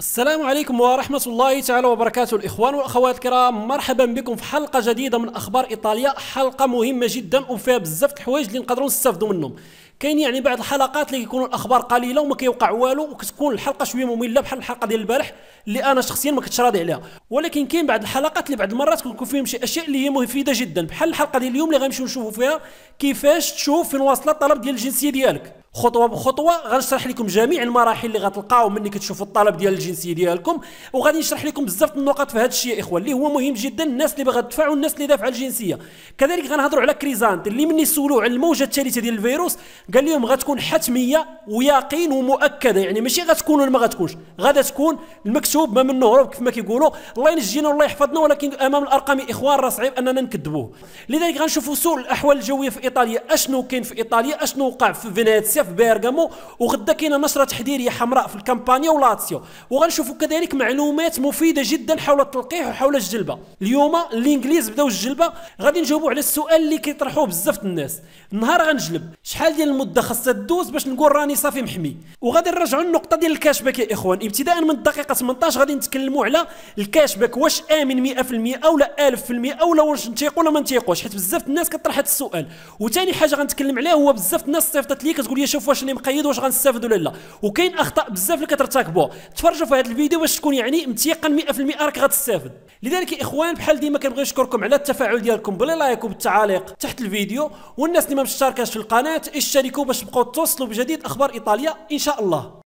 السلام عليكم ورحمة الله تعالى وبركاته الإخوان والأخوات الكرام مرحبا بكم في حلقة جديدة من أخبار إيطاليا حلقة مهمة جدا وفيها بزاف الحوايج اللي نقدروا نستافدوا منهم كاين يعني بعض الحلقات اللي كيكونوا الأخبار قليلة وما كيوقع والو وكتكون الحلقة شوية مملة بحال الحلقة ديال البارح اللي أنا شخصيا ما كنتش راضي عليها ولكن كاين بعض الحلقات اللي بعض المرات كيكون فيهم شي أشياء اللي هي مفيدة جدا بحال الحلقة ديال اليوم اللي غنمشيو نشوفوا فيها كيفاش تشوف فين واصلة الطلب ديال الجنسية ديالك خطوه بخطوه غنشرح لكم جميع المراحل اللي غتلقاو ملي كتشوفوا الطلب ديال الجنسيه ديالكم وغادي نشرح لكم بزاف النقط في هذا الشيء يا اخوان اللي هو مهم جدا الناس اللي باغا تدفع والناس اللي دافعه الجنسيه كذلك غنهضروا على كريزانت اللي مني سولوا على الموجه الثالثه ديال الفيروس قال لهم غتكون حتميه ويقين ومؤكده يعني ماشي غتكون ولا ما غتكونش غادا تكون المكتوب ما منه هروب كيف ما كيقولوا الله ينجينا والله يحفظنا ولكن امام الارقام يا اخوان راه صعيب اننا نكذبوه لذلك غنشوفوا سوء الاحوال الجويه في ايطاليا اشنو كاين في ايطاليا اشنو وقع في فينيسيا حتى في بيرغامو وغدا كاينه نشره تحذيريه حمراء في الكامبانيا ولاتسيو وغنشوفوا كذلك معلومات مفيده جدا حول التلقيح وحول الجلبه اليوم الانجليز بداو الجلبه غادي نجاوبوا على السؤال اللي كيطرحوه بزاف الناس النهار غنجلب شحال ديال المده خاصها تدوز باش نقول راني صافي محمي وغادي نرجعوا للنقطه ديال الكاشباك يا اخوان ابتداء من الدقيقه 18 غادي نتكلموا على الكاشباك واش امن 100% ولا 1000% ولا واش نتيق ولا ما نتيقوش حيت بزاف الناس كطرح هذا السؤال وثاني حاجه غنتكلم عليها هو بزاف الناس صيفطت لي كتقول لي كيشوف واش اللي مقيد واش غنستافد ولا لا وكاين اخطاء بزاف اللي كترتكبوها تفرجوا في هذا الفيديو باش تكون يعني متيقن 100% راك غتستافد لذلك يا اخوان بحال ديما كنبغي نشكركم على التفاعل ديالكم بلي لايك وبالتعاليق تحت الفيديو والناس اللي ما مشتركاش في القناه اشتركوا باش تبقاو توصلوا بجديد اخبار ايطاليا ان شاء الله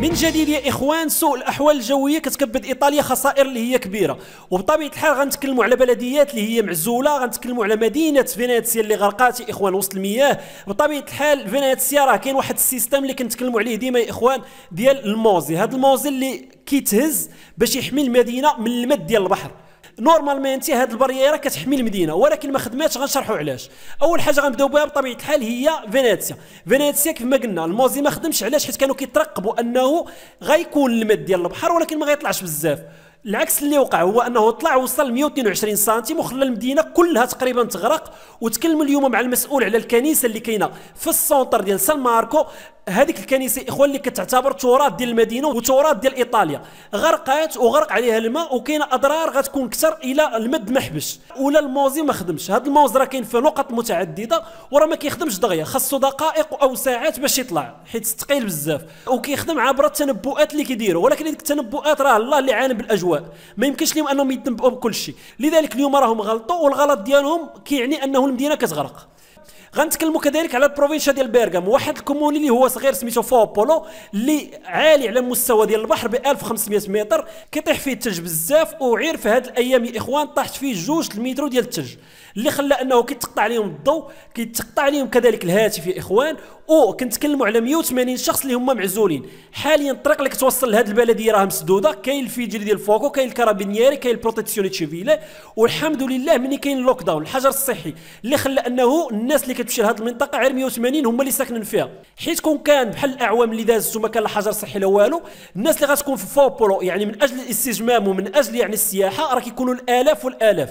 من جديد يا اخوان سوء الاحوال الجويه كتكبد ايطاليا خسائر اللي هي كبيره وبطبيعه الحال غنتكلموا على بلديات اللي هي معزوله غنتكلموا على مدينه فينيسيا اللي غرقات يا اخوان وسط المياه بطبيعه الحال فينيسيا راه كاين واحد السيستم اللي كنتكلموا عليه ديما يا اخوان ديال الموزي هذا الموزي اللي كيتهز باش يحمي المدينه من المد ديال البحر نورمالمون انت هاد البريره كتحمي المدينه ولكن ما خدماتش غنشرحوا علاش اول حاجه غنبداو بها بطبيعه الحال هي فينيتسيا فينيتسيا ما قلنا الموزي ما خدمش علاش حيت كانوا كيترقبوا انه غيكون المد ديال البحر ولكن ما غيطلعش بزاف العكس اللي وقع هو انه طلع وصل 122 سنتيم وخلى المدينه كلها تقريبا تغرق وتكلم اليوم مع المسؤول على الكنيسه اللي كاينه في السونتر ديال سان ماركو هذيك الكنيسه اخوان اللي كتعتبر تراث ديال المدينه وتراث ديال ايطاليا غرقات وغرق عليها الماء وكاينه اضرار غتكون اكثر الى المد ما حبش ولا الموزي ما خدمش هذا الموز راه كاين في نقط متعدده وراه ما كيخدمش دغيا خاصو دقائق او ساعات باش يطلع حيت ثقيل بزاف وكيخدم عبر التنبؤات اللي كيديروا ولكن هذيك التنبؤات راه الله اللي عالم بالاجواء ما يمكنش لهم انهم يتنبؤوا بكل شيء لذلك اليوم راهم غلطوا والغلط ديالهم كيعني انه المدينه كتغرق غنتكلموا كذلك على البروفينشا ديال بيرغام واحد الكوموني اللي هو صغير سميتو فوبولو اللي عالي على المستوى ديال البحر ب 1500 متر كيطيح فيه الثلج بزاف وعير في هاد الايام يا اخوان طاحت فيه جوج المترو ديال الثلج اللي خلى انه كيتقطع عليهم الضوء كيتقطع عليهم كذلك الهاتف يا اخوان وكنتكلموا على 180 شخص اللي هما معزولين حاليا الطريق اللي كتوصل لهاد البلديه راه مسدوده كاين الفيجري ديال فوكو كاين الكارابينيري كاين البروتيكسيون تشيفيلي والحمد لله ملي كاين اللوك داون الحجر الصحي اللي خلى انه الناس اللي كتمشي لهاد المنطقه غير 180 هما اللي ساكنين فيها حيت كون كان بحال الاعوام اللي دازت وما كان لا حجر صحي لا والو الناس اللي غتكون في فوبولو يعني من اجل الاستجمام ومن اجل يعني السياحه راه كيكونوا الالاف والالاف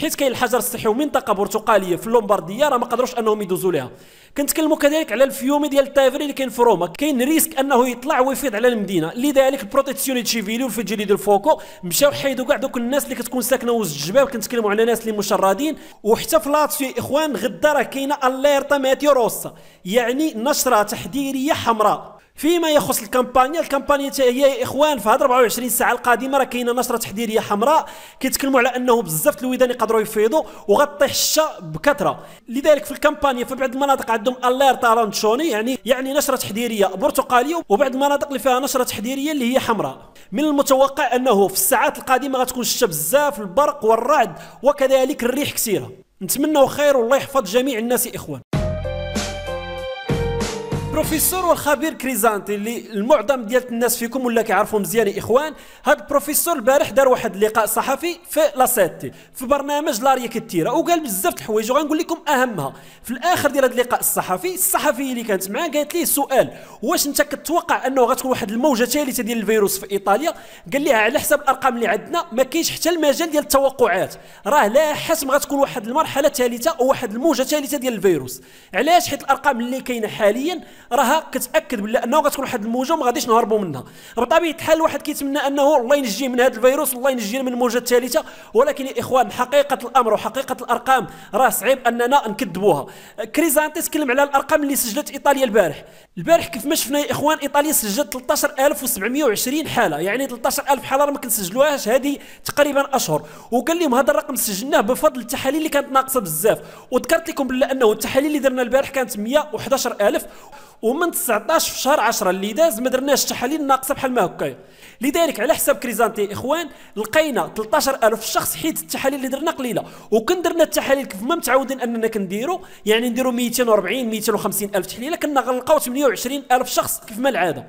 حيت كاين الحجر الصحي ومنطقه برتقاليه في اللومبارديه راه ما قدروش انهم يدوزوا ليها كنتكلموا كذلك على الفيومي ديال التافري اللي كاين في روما كاين ريسك انه يطلع ويفيض على المدينه لذلك البروتيزيوني تشيفيلي والفيجيلي ديال فوكو مشاو حيدوا كاع دوك الناس اللي كتكون ساكنه وسط الجبال كنتكلموا على ناس اللي مشردين وحتى في لاتسيو اخوان غدا راه كاينه اليرتا روسا يعني نشره تحذيريه حمراء فيما يخص الكامبانيا الكامبانيا هي يا اخوان في هاد 24 ساعه القادمه راه كاينه نشره تحذيريه حمراء كيتكلموا على انه بزاف الويدان يقدروا يفيضوا وغطيح الشا بكثره لذلك في الكامبانيا في بعض المناطق عندهم اليرت ارانشوني يعني يعني نشره تحذيريه برتقاليه وبعض المناطق اللي فيها نشره تحذيريه اللي هي حمراء من المتوقع انه في الساعات القادمه غتكون الشا بزاف البرق والرعد وكذلك الريح كثيره نتمنوا خير والله يحفظ جميع الناس يا اخوان البروفيسور والخبير كريزانتي اللي المعظم ديال الناس فيكم ولا كيعرفوا مزيان اخوان هاد البروفيسور البارح دار واحد اللقاء صحفي في لا سيتي في برنامج لاريا كتيره وقال بزاف د الحوايج وغنقول لكم اهمها في الاخر ديال هاد اللقاء الصحفي الصحفيه اللي كانت معاه قالت ليه سؤال واش انت كتوقع انه غتكون واحد الموجه ثالثه ديال الفيروس في ايطاليا قال لها على حسب الارقام اللي عندنا ما كاينش حتى المجال ديال التوقعات راه لا حسم غتكون واحد المرحله ثالثه او واحد الموجه ثالثه ديال الفيروس علاش حيت الارقام اللي كاينه حاليا راها كتاكد بلي انه غتكون واحد الموجه وما غاديش نهربوا منها بطبيعه الحال الواحد كيتمنى انه الله ينجيه من هذا الفيروس الله ينجينا من الموجه الثالثه ولكن يا اخوان حقيقه الامر وحقيقه الارقام راه صعيب اننا نكذبوها كريزانتي تكلم على الارقام اللي سجلت ايطاليا البارح البارح كيف ما شفنا يا اخوان ايطاليا سجلت 13720 حاله يعني 13000 حاله ما كنسجلوهاش هذه تقريبا اشهر وقال لهم هذا الرقم سجلناه بفضل التحاليل اللي كانت ناقصه بزاف وذكرت لكم بلي انه التحاليل اللي درنا البارح كانت 111000 ومن 19 في شهر 10 اللي داز ما درناش تحاليل ناقصه بحال ما هكايا لذلك على حساب كريزانتي اخوان لقينا 13000 شخص حيت التحاليل اللي درنا قليله وكن درنا التحاليل كيف ما متعودين اننا كنديروا يعني نديروا 240 250 الف تحليله كنا غنلقاو 28000 شخص كيف ما العاده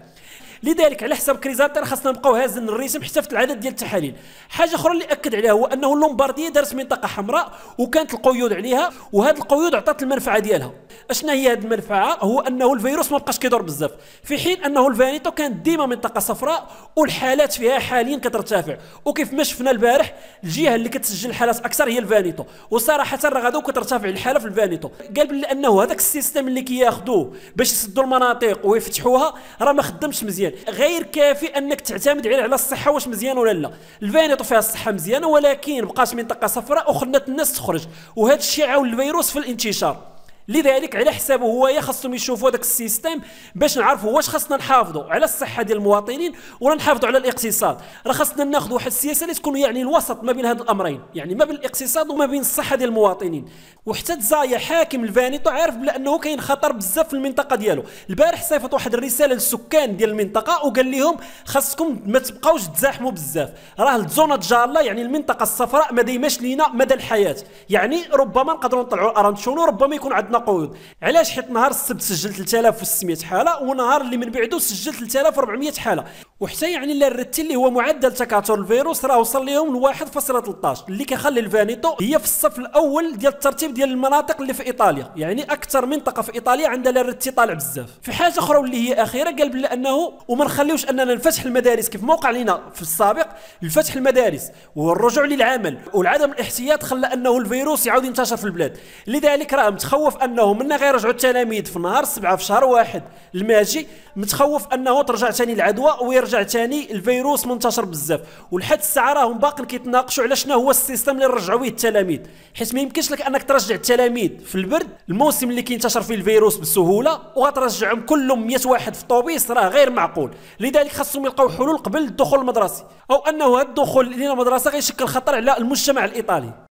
لذلك على حساب كريزانتر خاصنا نبقاو هازين الرسم حتى في العدد ديال التحاليل حاجه اخرى اللي اكد عليها هو انه اللومبارديه دارت منطقه حمراء وكانت القيود عليها وهذه القيود عطات المنفعه ديالها اشنا هي هذه المنفعه هو انه الفيروس ما بقاش كيدور بزاف في حين انه الفانيتو كانت ديما منطقه صفراء والحالات فيها حاليا كترتفع وكيف ما شفنا البارح الجهه اللي كتسجل الحالات اكثر هي الفانيتو وصراحه راه غادي كترتفع الحاله في الفانيتو قال بلي انه هذاك السيستم اللي كياخذوه باش يسدوا المناطق ويفتحوها راه ما خدمش مزيان غير كافي انك تعتمد عليه على الصحه واش مزيان ولا لا الفانيطو فيها الصحه مزيانه ولكن بقات منطقه صفراء وخلت الناس تخرج وهذا الشيء عاون الفيروس في الانتشار لذلك على حسابه هو خاصهم يشوفوا داك السيستيم باش نعرفوا واش خاصنا نحافظوا على الصحه ديال المواطنين ولا نحافظوا على الاقتصاد راه خاصنا ناخذ واحد السياسه اللي تكون يعني الوسط ما بين هاد الامرين يعني ما بين الاقتصاد وما بين الصحه ديال المواطنين وحتى تزايا حاكم الفانيتو عارف بانه كاين خطر بزاف في المنطقه ديالو البارح صيفط واحد الرساله للسكان ديال المنطقه وقال لهم خاصكم ما تبقاوش تزاحموا بزاف راه الزونه جاله يعني المنطقه الصفراء ما دايماش لينا مدى الحياه يعني ربما نقدروا نطلعوا الارانشونو ربما يكون عندنا عندنا قيود علاش حيت نهار السبت سجل 3600 حاله ونهار اللي من بعده سجل 3400 حاله وحتى يعني لا الرت اللي هو معدل تكاثر الفيروس راه وصل لهم ل 1.13 اللي كيخلي الفانيتو هي في الصف الاول ديال الترتيب ديال المناطق اللي في ايطاليا يعني اكثر منطقه في ايطاليا عندها لا الرت طالع بزاف في حاجه اخرى واللي هي اخيره قال بلا انه وما نخليوش اننا نفتح المدارس كيف ما وقع لنا في السابق الفتح المدارس والرجوع للعمل والعدم الاحتياط خلى انه الفيروس يعاود ينتشر في البلاد لذلك راه متخوف انه من غير رجعوا التلاميذ في نهار 7 في شهر واحد الماجي متخوف انه ترجع ثاني العدوى وير كيرجع ثاني الفيروس منتشر بزاف ولحد الساعه راهم باقين كيتناقشوا على شنو هو السيستم اللي رجعوا به التلاميذ حيت ما يمكنش لك انك ترجع التلاميذ في البرد الموسم اللي كينتشر فيه الفيروس بسهوله وغترجعهم كلهم 100 واحد في طوبيس راه غير معقول لذلك خاصهم يلقاو حلول قبل الدخول المدرسي او انه هذا الدخول للمدرسه غيشكل خطر على المجتمع الايطالي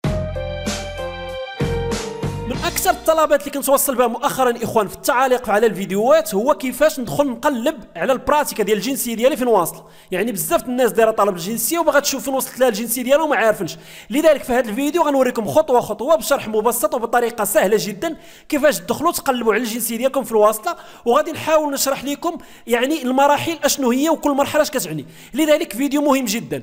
اكثر الطلبات اللي كنت وصل بها مؤخرا اخوان في التعاليق على الفيديوهات هو كيفاش ندخل نقلب على البراتيكا ديال الجنسيه ديالي فين واصل يعني بزاف الناس دايره طلب الجنسيه وباغا تشوف فين وصلت لها الجنسيه ديالها وما عارفنش لذلك في هذا الفيديو غنوريكم خطوه خطوه بشرح مبسط وبطريقه سهله جدا كيفاش تدخلوا تقلبوا على الجنسيه ديالكم في الواسطه وغادي نحاول نشرح لكم يعني المراحل اشنو هي وكل مرحله اش كتعني لذلك فيديو مهم جدا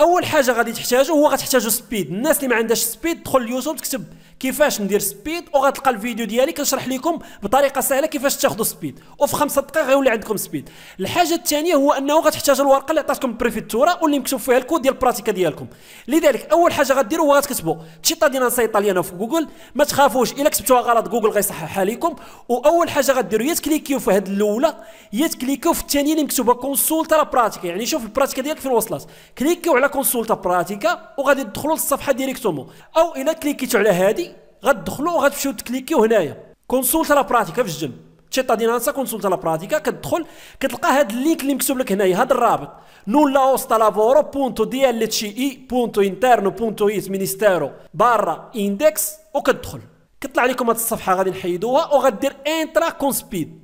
اول حاجه غادي تحتاجوا هو غتحتاجوا سبيد الناس اللي ما عندهاش سبيد تدخل اليوتيوب تكتب كيفاش ندير سبيد وغتلقى الفيديو ديالي كنشرح لكم بطريقه سهله كيفاش تاخذوا سبيد وفي خمسة دقائق غيولي عندكم سبيد الحاجه الثانيه هو انه غتحتاج الورقه اللي عطاتكم البريفيتورا واللي مكتوب فيها الكود ديال البراتيكا ديالكم لذلك اول حاجه غديروا هو غتكتبوا تشيتا لي ايطاليانا في جوجل ما تخافوش الا كتبتوها غلط جوجل غيصححها لكم واول حاجه غديروا يا تكليكيو في هذه الاولى يا تكليكيو في الثانيه اللي مكتوبه كونسولتا براتيكا يعني شوف البراتيكا ديالك فين وصلت كليكيو على كونسولتا براتيكا وغادي تدخلوا للصفحه ديريكتومون او الا كليكيتو على هذه غتدخلوا وغتمشيو تكليكيو هنايا كونسولت لا براتيكا في الجنب تشيطا دينانسا كونسولت لا براتيكا كتدخل كتلقى هاد اللينك اللي مكتوب لك هنايا هاد الرابط نولا اوستا لافورو بونتو دي ال تشي اي بونتو انترنو بونتو ايت مينيستيرو بارا اندكس وكتدخل كتطلع لكم هاد الصفحه غادي نحيدوها وغدير انترا كونسبيد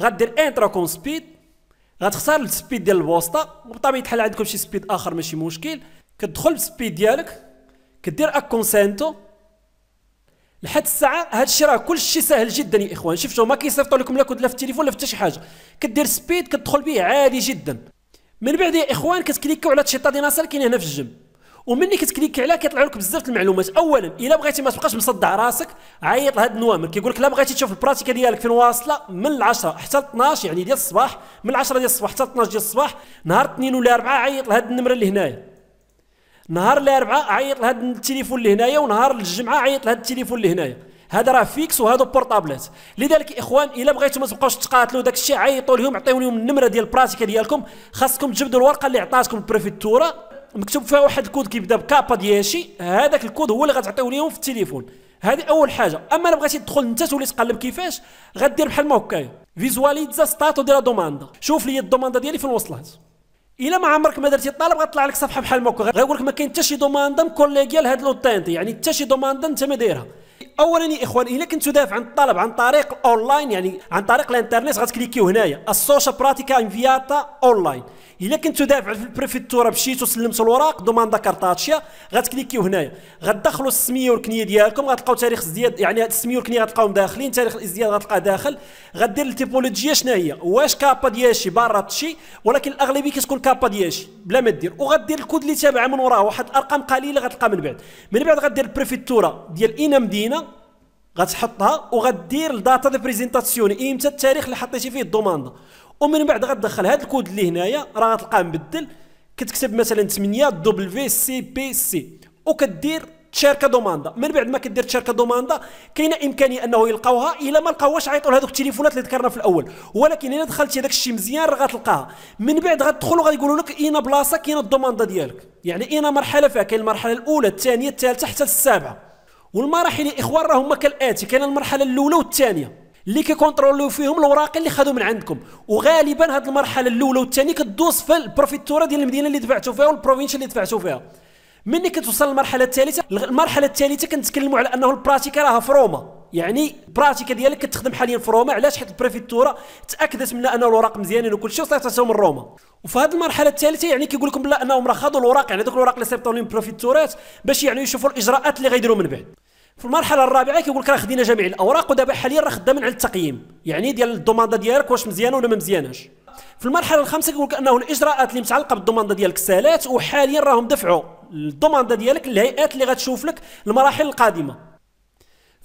غدير انترا كونسبيد غتختار السبيد ديال الوسطى وبطبيعه الحال عندكم شي سبيد اخر ماشي مشكل كتدخل بالسبيد ديالك كدير اكونسينتو لحد الساعه هذا الشيء راه كلشي ساهل جدا يا اخوان شفتوا ما كيصيفطوا لكم لا كود لا في التليفون لا في حتى شي حاجه كدير سبيد كتدخل به عادي جدا من بعد يا اخوان كتكليكيو على تشيطه ديال ناصر كاين هنا في الجنب ومني كتكليك عليها كيطلعوا لك بزاف د المعلومات اولا الا بغيتي ما تبقاش مصدع راسك عيط لهاد النوامر كيقول لك لا بغيتي تشوف البراتيكا ديالك فين واصله من 10 حتى 12 يعني ديال الصباح من 10 ديال الصباح حتى 12 ديال الصباح نهار اثنين ولا الاربعاء عيط لهاد النمره اللي هنايا نهار الاربعاء عيط لهذا التليفون اللي هنايا ونهار الجمعه عيط لهذا التليفون اللي هنايا هذا راه فيكس وهذا بورطابلات لذلك اخوان الا بغيتو ما تبقاوش تقاتلوا داك الشيء عيطوا لهم عطيو لهم النمره ديال البراتيكا ديالكم خاصكم تجبدوا الورقه اللي عطاتكم البريفيتورا مكتوب فيها واحد الكود كيبدا بكابا دياشي هذاك الكود هو اللي غتعطيو لهم في التليفون هذه اول حاجه اما الا بغيتي تدخل انت تولي تقلب كيفاش غدير بحال ما هكايا فيزواليزا ستاتو ديال دوماندا شوف لي الدوماندا ديالي فين وصلت الا ما عمرك ما درتي الطلب غطلع لك صفحه بحال هكا غيقول لك ما كاين حتى شي دوماندا مكوليغيا هاد لوطينتي يعني حتى شي دوماندا انت ما دايرها اولا يا اخوان الا كنتو دافع عن الطلب عن طريق الاونلاين يعني عن طريق الانترنت غتكليكيو هنايا السوشيال براتيكا انفياتا اونلاين الا كنتو دافع في البريفيتورا مشيتو سلمتو الوراق دوماندا كارتاتشيا غتكليكيو هنايا غتدخلوا السميه والكنيه ديالكم غتلقاو تاريخ ازدياد يعني السميه والكنيه غتلقاوهم داخلين تاريخ الازدياد غتلقاه داخل غدير التيبولوجيا شنو هي واش كابا دياشي برا تشي ولكن الاغلبيه كتكون كابا دياشي بلا ما دير وغدير الكود اللي تابع من وراه واحد الارقام قليله غتلقى من بعد من بعد غدير البريفيتورا ديال اين مدينه غتحطها وغدير الداتا دي بريزنتاسيوني إيه، امتى التاريخ اللي حطيتي فيه الدوماند ومن بعد غتدخل هذا الكود اللي هنايا راه غتلقاه مبدل كتكتب مثلا 8 دبليو سي بي سي وكدير تشاركه دوماندا من بعد ما كدير تشاركه دوماندا كاينه امكانيه انه يلقاوها الا ما لقاوهاش عيطوا لهذوك التليفونات اللي ذكرنا في الاول ولكن الا دخلتي داك الشيء مزيان راه غتلقاها من بعد غتدخل وغيقولوا لك اين بلاصه كاينه الدوماندا ديالك يعني اين مرحله فيها كاين المرحله الاولى الثانيه الثالثه حتى السابعه والمراحل يا اخوان راهما كالاتي كاين المرحله الاولى والثانيه اللي كيكونترولو فيهم الاوراق اللي خذوا من عندكم وغالبا هذه المرحله الاولى والثانيه كدوز في البروفيتوره ديال المدينه اللي دفعتوا فيها والبروفينش اللي دفعتوا فيها ملي كتوصل للمرحله الثالثه المرحله الثالثه كنتكلموا على انه البراتيكا راها في روما يعني البراتيكا ديالك كتخدم حاليا في روما علاش حيت البريفيتورا تاكدت من ان الاوراق مزيانين وكل شيء من روما وفي هذه المرحله الثالثه يعني كيقول لكم بلا انهم راه خاضوا الاوراق يعني دوك الاوراق اللي صيفطوا لهم البريفيتورات باش يعني يشوفوا الاجراءات اللي غيديروا من بعد في المرحله الرابعه كيقول لك راه خدينا جميع الاوراق ودابا حاليا راه خدامين على التقييم يعني ديال الدوماندا ديالك واش مزيانه ولا ما مزياناش في المرحله الخامسه كيقول لك انه الاجراءات اللي متعلقه بالدوماندا ديالك سالات وحاليا راهم دفعوا الضمانه ديالك الهيئات اللي غتشوف لك المراحل القادمه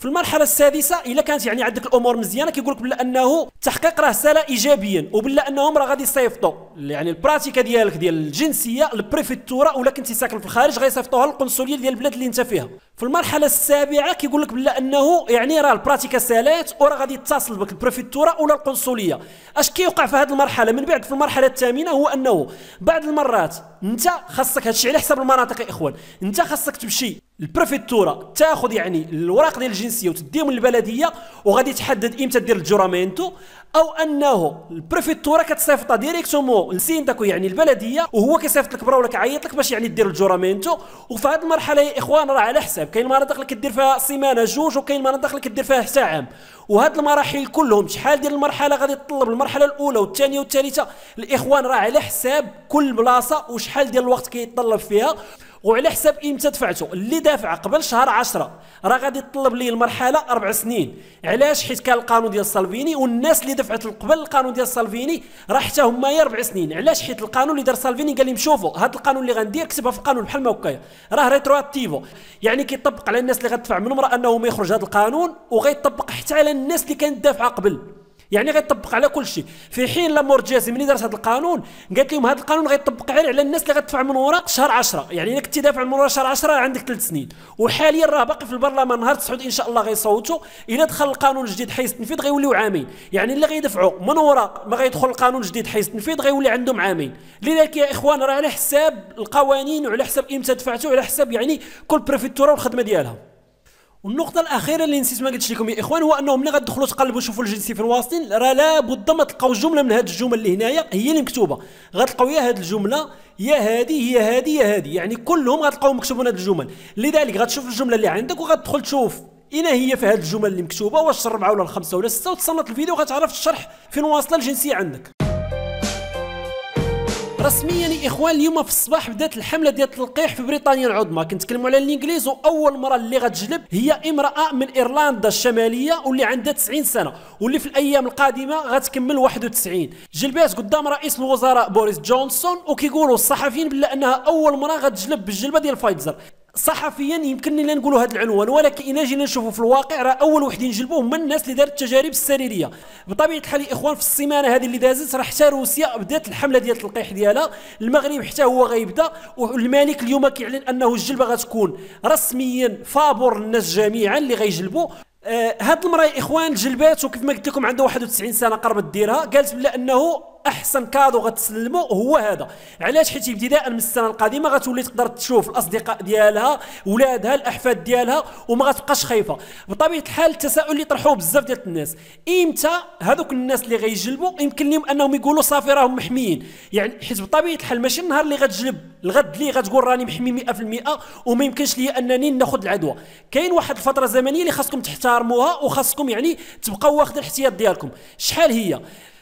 في المرحله السادسه الا كانت يعني عندك الامور مزيانه كيقول لك بلا انه التحقيق راه سلا ايجابيا وبلا انهم راه غادي يصيفطوا يعني البراتيكا ديالك ديال الجنسيه البريفيتورا ولا كنتي ساكن في الخارج غيصيفطوها للقنصليه ديال البلاد اللي انت فيها في المرحله السابعه كيقول لك بلا انه يعني راه البراتيكا سالات وراه غادي يتصل بك البريفيتورا ولا القنصليه اش كيوقع في هذه المرحله من بعد في المرحله الثامنه هو انه بعض المرات انت خاصك هادشي على حساب المناطق يا اخوان انت خاصك تمشي البريفيتورا تاخذ يعني الوراق ديال الجنسيه وتديهم للبلديه وغادي تحدد امتى دير الجورامينتو او انه البريفيتورا كتصيفطها ديريكتومون لسين داكو يعني البلديه وهو كيصيفط لك برا ولا كيعيط لك باش يعني دير الجورامينتو وفي هذه المرحله يا اخوان راه على حساب كاين المناطق اللي كدير فيها سيمانه جوج وكاين المناطق اللي كدير فيها حتى عام وهاد المراحل كلهم شحال ديال المرحله غادي تطلب المرحله الاولى والثانيه والثالثه الاخوان راه على حساب كل بلاصه وشحال ديال الوقت كيطلب فيها وعلى حساب امتى إيه دفعته اللي دافع قبل شهر 10 راه غادي يطلب ليه المرحله اربع سنين علاش حيت كان القانون ديال سالفيني والناس اللي دفعت قبل القانون ديال سالفيني راه حتى هما هي اربع سنين علاش حيت القانون اللي دار سالفيني قال لهم شوفوا هذا القانون اللي غندير كتبها في القانون بحال ما هكايا راه ريترواتيفو يعني كيطبق على الناس اللي غتدفع من المرأة انه ما يخرج هذا القانون وغيطبق حتى على الناس اللي كانت دافعه قبل يعني غيطبق على كل شيء في حين لامور جازي ملي دارت هذا القانون قالت لهم هذا القانون غيطبق غير على الناس اللي غتدفع من وراء شهر 10 يعني الا كنتي من وراء شهر 10 عندك ثلاث سنين وحاليا راه باقي في البرلمان نهار تسعود ان شاء الله غيصوتوا الا دخل القانون الجديد حيز التنفيذ غيوليو عامين يعني اللي غيدفعوا من وراء ما غيدخل القانون الجديد حيز التنفيذ غيولي عندهم عامين لذلك يا اخوان راه على حساب القوانين وعلى حساب امتى دفعتوا وعلى حساب يعني كل بريفيتورا والخدمه ديالها والنقطة الأخيرة اللي نسيت ما قلتش لكم يا إخوان هو أنهم ملي غتدخلوا تقلبوا شوفوا الجنسي في الواسطين راه لابد ما تلقاو جملة من هاد الجمل اللي هنايا هي اللي مكتوبة غتلقاو يا هاد الجملة يا هادي هي هادي يا هادي يعني كلهم غتلقاو مكتوبين هاد الجمل لذلك غتشوف الجملة اللي عندك وغتدخل تشوف إنا هي في هاد الجمل اللي مكتوبه واش الربعه ولا الخمسه ولا السته وتصنت الفيديو غتعرف الشرح فين واصله الجنسيه عندك رسميا اخوان اليوم في الصباح بدات الحمله ديال التلقيح في بريطانيا العظمى كنتكلموا على الانجليز واول مره اللي غتجلب هي امراه من ايرلندا الشماليه واللي عندها 90 سنه واللي في الايام القادمه غتكمل 91 جلبات قدام رئيس الوزراء بوريس جونسون وكيقولوا الصحفيين بلا انها اول مره غتجلب بالجلبه ديال فايزر صحفيا يمكن لنا نقولوا هذا العنوان ولكن الا جينا نشوفوا في الواقع راه اول واحد ينجلبوه هما الناس اللي دارت التجارب السريريه بطبيعه الحال اخوان في السيمانه هذه اللي دازت راه حتى روسيا بدات الحمله ديال التلقيح ديالها المغرب حتى هو غيبدا والملك اليوم كيعلن انه الجلبه غتكون رسميا فابور الناس جميعا اللي غيجلبوا آه هاد المراه يا اخوان جلبات وكيف ما قلت لكم عندها 91 سنه قربت ديرها قالت بلا انه احسن كادو غتسلمو هو هذا علاش حيت ابتداء من السنه القادمه غتولي تقدر تشوف الاصدقاء ديالها ولادها الاحفاد ديالها وما غتبقاش خايفه بطبيعه الحال التساؤل اللي طرحوه بزاف ديال الناس امتى هذوك الناس اللي غيجلبوا يمكن لهم انهم يقولوا صافي راهم محميين يعني حيت بطبيعه الحال ماشي النهار اللي غتجلب الغد لي غتقول راني محمي 100% وما يمكنش لي انني ناخذ العدوى كاين واحد الفتره زمنيه اللي خاصكم تحترموها وخاصكم يعني تبقاو واخد الاحتياط ديالكم شحال هي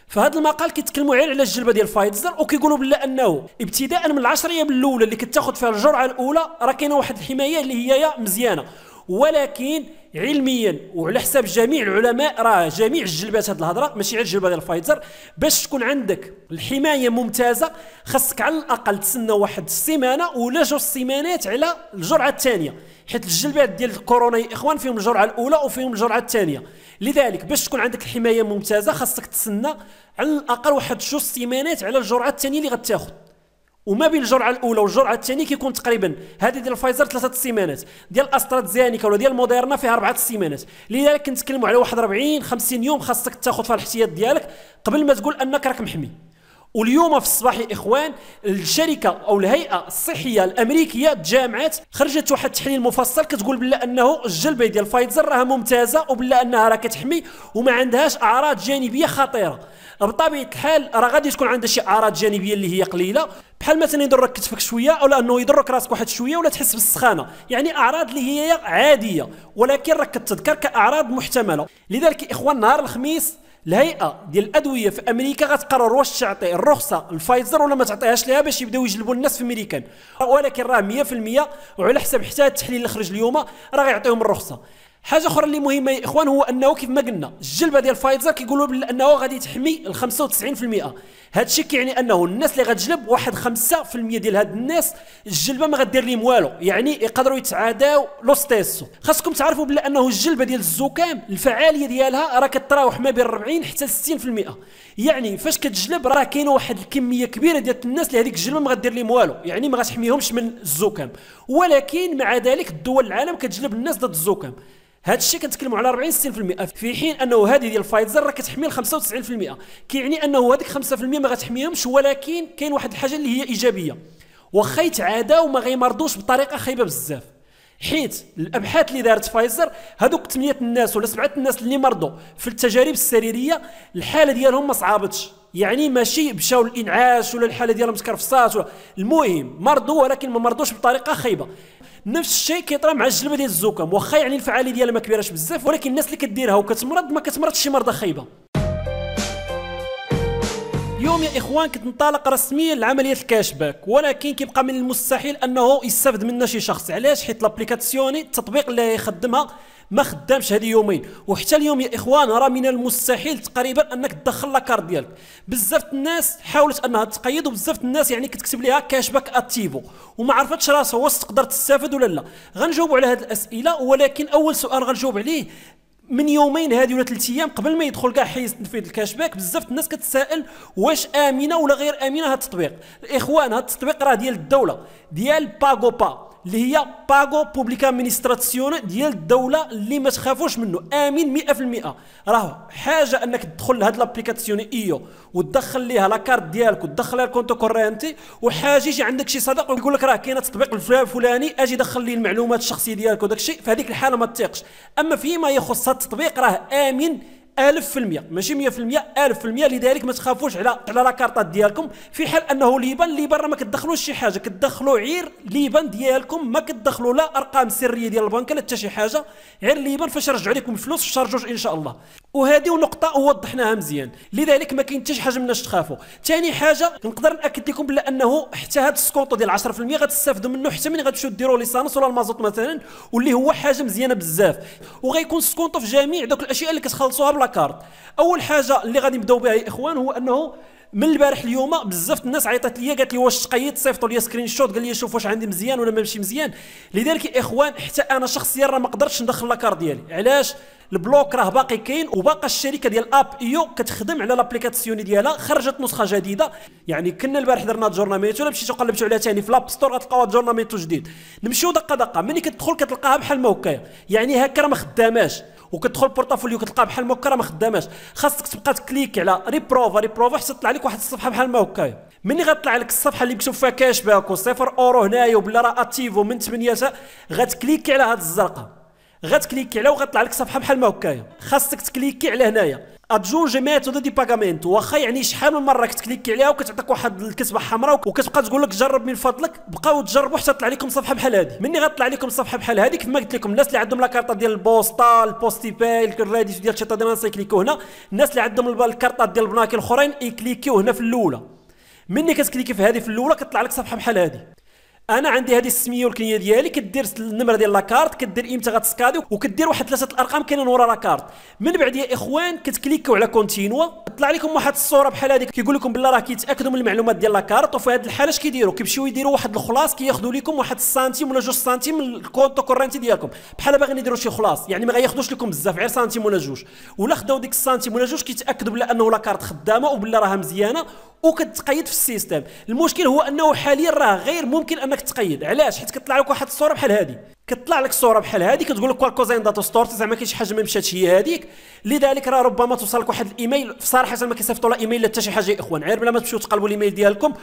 فهاد المقال كيتكلموا غير على الجلبه ديال فايتزر وكيقولوا بلا انه ابتداء من العشريه ايام الاولى اللي كتاخذ فيها الجرعه الاولى راه كاينه واحد الحمايه اللي هي مزيانه ولكن علميا وعلى حساب جميع العلماء راه جميع الجلبات هذه الهضره ماشي غير الجلبه ديال فايزر باش تكون عندك الحمايه ممتازه خاصك على الاقل تسنى واحد السيمانه ولا جوج سيمانات على الجرعه الثانيه حيت الجلبات ديال الكورونا يا اخوان فيهم الجرعه الاولى وفيهم الجرعه الثانيه لذلك باش تكون عندك الحمايه ممتازه خاصك تسنى على الاقل واحد جوج سيمانات على الجرعه الثانيه اللي غتاخذ وما بين الجرعه الاولى والجرعه الثانيه كيكون تقريبا هذه ديال الفايزر ثلاثه السيمانات ديال استرازينيكا ولا ديال موديرنا فيها اربعه السيمانات لذلك كنتكلموا على واحد 40 50 يوم خاصك تاخذ فيها الاحتياط ديالك قبل ما تقول انك راك محمي واليوم في الصباح يا اخوان الشركه او الهيئه الصحيه الامريكيه تجامعات خرجت واحد التحليل مفصل كتقول بلا انه الجلبه ديال فايزر راها ممتازه وبلا انها راه كتحمي وما عندهاش اعراض جانبيه خطيره بطبيعه الحال راه غادي تكون عندها شي اعراض جانبيه اللي هي قليله بحال مثلا يضرك كتفك شويه او لانه يضرك راسك واحد شويه ولا تحس بالسخانه يعني اعراض اللي هي عاديه ولكن راك كتذكر كاعراض محتمله لذلك اخوان نهار الخميس الهيئه ديال الادويه في امريكا غتقرر واش تعطي الرخصه لفايزر ولا ما تعطيهاش لها باش يبداو يجلبوا الناس في امريكان ولكن راه 100% وعلى حسب حتى التحليل اللي خرج اليوم راه غيعطيهم الرخصه حاجه اخرى اللي مهمه يا اخوان هو انه كيف ما قلنا الجلبه ديال فايزر كيقولوا بانه غادي تحمي ال 95% هادشي كيعني انه الناس اللي غتجلب واحد 5% ديال هاد الناس الجلبه ما غدير لهم والو يعني يقدروا يتعاداو لو ستيسو خاصكم تعرفوا بلا انه الجلبه ديال الزكام الفعاليه ديالها راه كتراوح ما بين 40 حتى 60% يعني فاش كتجلب راه كاينه واحد الكميه كبيره ديال الناس اللي هذيك الجلبه ما غدير لهم والو يعني ما غتحميهمش من الزكام ولكن مع ذلك دول العالم كتجلب الناس ضد الزكام هذا الشيء كنتكلموا على 40 60% في حين انه هذه ديال فايزر راه كتحمي 95% كيعني انه هذيك 5% ما غتحميهمش ولكن كاين واحد الحاجه اللي هي ايجابيه واخا يتعادى وما غيمرضوش بطريقه خايبه بزاف حيت الابحاث اللي دارت فايزر هذوك 8 الناس ولا 7 الناس اللي مرضوا في التجارب السريريه الحاله ديالهم ما صعابتش يعني ماشي مشاو الانعاش ولا الحاله ديالهم تكرفصات المهم مرضوا ولكن ما مرضوش بطريقه خايبه نفس الشيء كيطرا مع الجلبه ديال الزكام واخا يعني الفعاليه ديالها ما كبيراش بزاف ولكن الناس اللي كديرها وكتمرض ما كتمرضش شي مرضى خايبه اليوم يا اخوان كتنطلق رسميا لعمليه باك ولكن كيبقى من المستحيل انه يستافد منها شي شخص علاش حيت لابليكاسيوني التطبيق اللي يخدمها ما خدامش هذه يومين وحتى اليوم يا اخوان راه من المستحيل تقريبا انك تدخل لاكارت ديالك بزاف الناس حاولت انها تقيد وبزاف الناس يعني كتكتب ليها باك اتيفو وما عرفتش راسها واش تقدر تستافد ولا لا غنجاوبوا على هذه الاسئله ولكن اول سؤال غنجاوب عليه من يومين هذه ولا ثلاث ايام قبل ما يدخل كاع حيز تنفيذ الكاش باك بزاف الناس كتسائل واش امنه ولا غير امنه هذا التطبيق الاخوان هذا التطبيق راه ديال الدوله ديال باغوبا اللي هي باغو بوبليكا مينستراسيون ديال الدوله اللي ما تخافوش منه امين 100% راه حاجه انك تدخل لهاد لابليكاسيون ايو وتدخل ليها لاكارت ديالك وتدخل ليها الكونتو كورنتي وحاجه يجي عندك شي صديق ويقول لك راه كاين التطبيق الفلاني اجي دخل لي المعلومات الشخصيه ديالك وداك الشيء فهذيك الحاله ما تثيقش اما فيما يخص التطبيق راه امن ألف في المية ماشي مية في المية ألف في المية لذلك ما تخافوش على على لاكارطات ديالكم في حال أنه ليبان ليبان راه ما كتدخلوش شي حاجة كتدخلوا عير ليبان ديالكم ما كتدخلوا لا أرقام سرية ديال البنك لا حتى شي حاجة غير ليبان فاش يرجعوا لكم الفلوس شارجوش إن شاء الله وهذه نقطة وضحناها مزيان لذلك ما كاين حتى شي حاجة مناش تخافوا ثاني حاجة نقدر ناكد لكم بلا انه حتى هذا السكونطو ديال 10% غتستافدوا منه حتى ملي غتمشيو ديروا ليسانس ولا المازوت مثلا واللي هو حاجة مزيانة بزاف وغيكون السكونطو في جميع دوك الاشياء اللي كتخلصوها بلا كارت اول حاجة اللي غادي نبداو بها يا اخوان هو انه من البارح اليوم بزاف الناس عيطت لي قالت لي واش تقيد صيفطوا لي سكرين شوت قال لي شوف واش عندي مزيان ولا ماشي مزيان لذلك يا اخوان حتى انا شخصيا راه ما قدرتش ندخل لاكار ديالي علاش البلوك راه باقي كاين وباقى الشركه ديال اب ايو كتخدم على لابليكاسيون ديالها خرجت نسخه جديده يعني كنا البارح درنا جورنامينتو ولا مشيتو قلبتو عليها ثاني في لاب ستور غتلقاو جورنامينتو جديد نمشيو دقه دقه ملي كتدخل كتلقاها بحال ما يعني هكا راه ما خداماش وكتدخل البورتافوليو كتلقاها بحال ما راه ما خداماش خاصك تبقى تكليك على ريبروفا ريبروفا حتى تطلع لك واحد الصفحه بحال ما ملي غطلع لك الصفحه اللي مكتوب فيها كاش باك وصفر اورو هنايا وبلا راه اتيفو من 8 غتكليكي على هذه الزرقه غتكليكي عليها وغتطلع لك صفحه بحال ما هكايا خاصك تكليكي على هنايا جي ميثود دي باغامينت واخا يعني شحال من مره كتكليكي عليها وكتعطيك واحد الكتبه حمراء وكتبقى تقول لك جرب من فضلك بقاو تجربوا حتى تطلع لكم صفحه بحال هذه مني غتطلع لكم صفحه بحال هذه كما قلت لكم الناس اللي عندهم لاكارطه ديال البوسطه البوستي باي الكريديت ديال شي ديال طيب، يكليكيو هنا الناس اللي عندهم الكارطه ديال البنك الاخرين يكليكيو هنا في الاولى مني كتكليكي في هذه في الاولى كتطلع لك صفحه بحال هذه انا عندي هذه السميه والكنيه ديالي كدير النمره ديال لاكارت كدير امتى غتسكادي وكدير واحد ثلاثه الارقام كاينين ورا لاكارت من بعد يا اخوان كتكليكو على كونتينوا طلع لكم واحد الصوره بحال هذيك كيقول لكم بالله راه كيتاكدوا من المعلومات ديال لاكارت وفي هذه الحاله اش كيديروا كيمشيو يديروا واحد الخلاص كياخذوا لكم واحد السنتيم ولا جوج سنتيم من الكونتو كورنتي ديالكم بحال باغيين يديروا شي خلاص يعني ما غياخذوش لكم بزاف غير سنتيم ولا جوج ولا خداو ديك السنتيم ولا جوج كيتاكدوا بلا انه لاكارت خدامه وبلا راها مزيانه وكتقيد في السيستم المشكل هو انه حاليا راه غير ممكن انك خلاك تقيد علاش حيت كطلع لك واحد الصوره بحال هذه كطلع لك الصوره بحال هذه كتقول لك كوزين داتا ستور زعما كاين شي حاجه ما مشاتش هي هذيك لذلك راه ربما توصلك واحد الايميل صراحه ما كيصيفطوا لا ايميل لا حتى شي حاجه يا اخوان غير بلا ما تمشيو تقلبوا الايميل ديالكم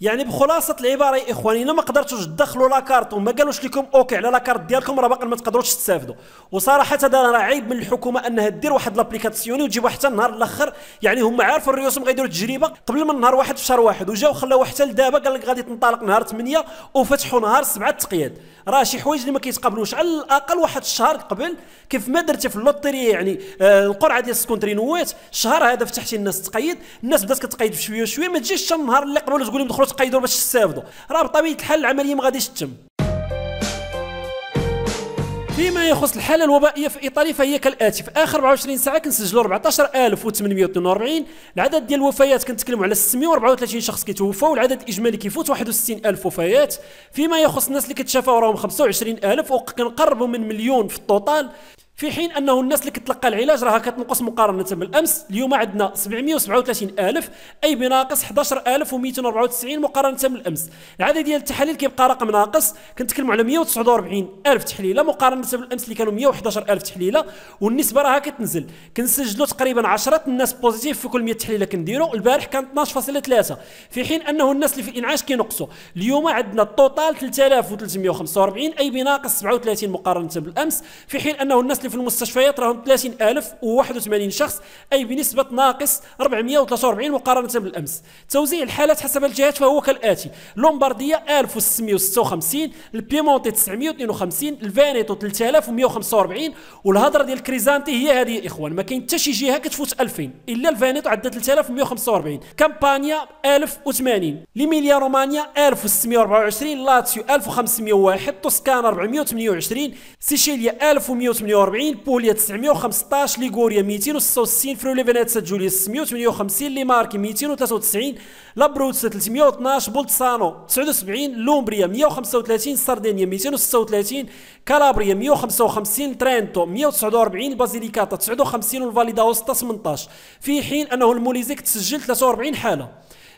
يعني بخلاصه العباره يا اخواني الا ما قدرتوش تدخلوا لاكارت وما قالوش لكم اوكي على لاكارت ديالكم راه باقي ما تقدروش تستافدوا وصراحه هذا راه عيب من الحكومه انها دير واحد لابليكاسيوني وتجيب حتى النهار الاخر يعني هم عارفوا الريوسم غيديروا التجربه قبل من نهار واحد في شهر واحد وجاو خلاو حتى لدابا قال لك غادي تنطلق نهار 8 وفتحوا نهار 7 التقياد راه شي حوايج اللي ما كيتقابلوش على الاقل واحد الشهر قبل كيف ما درتي في اللوطري يعني آه القرعه ديال السكونتري نويت الشهر هذا فتحتي الناس تقيد الناس بدات كتقيد بشويه شويه ما تجيش حتى النهار اللي قبل تقول لهم تقيدوا باش تستافدوا راه بطبيعه الحال العمليه ما غاديش تتم فيما يخص الحاله الوبائيه في ايطاليا فهي كالاتي في اخر 24 ساعه كنسجلوا 14842 العدد ديال الوفيات كنتكلموا على 634 شخص كيتوفوا والعدد الاجمالي كيفوت 61000 وفيات فيما يخص الناس اللي كتشافوا راهم 25000 وكنقربوا من مليون في الطوطال في حين انه الناس اللي كتلقى العلاج راها كتنقص مقارنه بالامس اليوم عندنا 737 الف اي بناقص 11294 مقارنه بالامس العدد ديال التحاليل كيبقى رقم ناقص كنتكلموا على 149 الف تحليله مقارنه بالامس اللي كانوا 111 الف تحليله والنسبه راها كتنزل كنسجلوا تقريبا 10 الناس بوزيتيف في كل 100 تحليله كنديروا البارح كان 12.3 في حين انه الناس اللي في الانعاش كينقصوا اليوم عندنا التوتال 3345 اي بناقص 37 مقارنه بالامس في حين انه الناس اللي في المستشفيات راهم 30081 شخص أي بنسبة ناقص 443 مقارنة بالأمس توزيع الحالات حسب الجهات فهو كالآتي لومباردية 1656 البيمونتي 952 الفانيتو 3145 والهضره ديال كريزانتي هي هذه يا اخوان ما كاين حتى شي جهه كتفوت 2000 الا الفانيتو عندها 3145 كامبانيا 1080 ليميليا رومانيا 1624 لاتسيو 1501 توسكان 428 سيشيليا 1148 147 بوليا 915 ليغوريا 266 فروليفينات جوليس 658 لي ماركي 293 لابروتس 312 بولتسانو 79 لومبريا 135 سردينيا 236 كالابريا 155 ترينتو 149 بازيليكاتا 59 وسط 18 في حين انه الموليزيك تسجل 43 حاله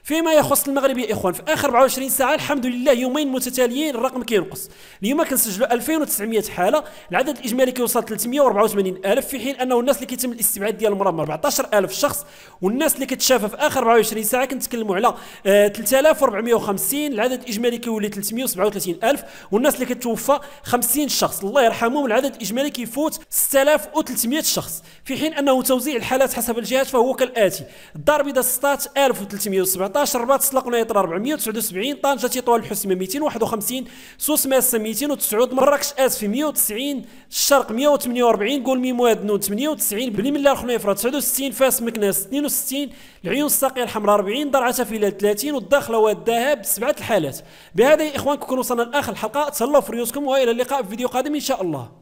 فيما يخص المغرب يا اخوان في اخر 24 ساعه الحمد لله يومين متتاليين الرقم كينقص اليوم كنسجلوا 2900 حاله العدد الاجمالي كيوصل 384 الف في حين انه الناس اللي كيتم الاستبعاد ديال المرض 14000 شخص والناس اللي كتشافى في اخر 24 ساعه كنتكلموا على 3450 آه، العدد الاجمالي كيولي 337 الف والناس اللي كتوفى 50 شخص الله يرحمهم العدد الاجمالي كيفوت 6300 شخص في حين انه توزيع الحالات حسب الجهات فهو كالاتي الدار البيضاء 16317 19 رباط سلق يطرى 479 طنجه تطوال الحسمه 251 سوس ماسه 209 مراكش اسفي 190 الشرق 148 قول ميمواد نون 98 بني ملا الخنيفره 69 فاس مكناس 62 العيون الساقيه الحمراء 40 درعه فيلال 30 والداخله والذهب سبعه الحالات بهذا يا اخوان كنكون وصلنا لاخر الحلقه تهلاو في ريوسكم والى اللقاء في فيديو قادم ان شاء الله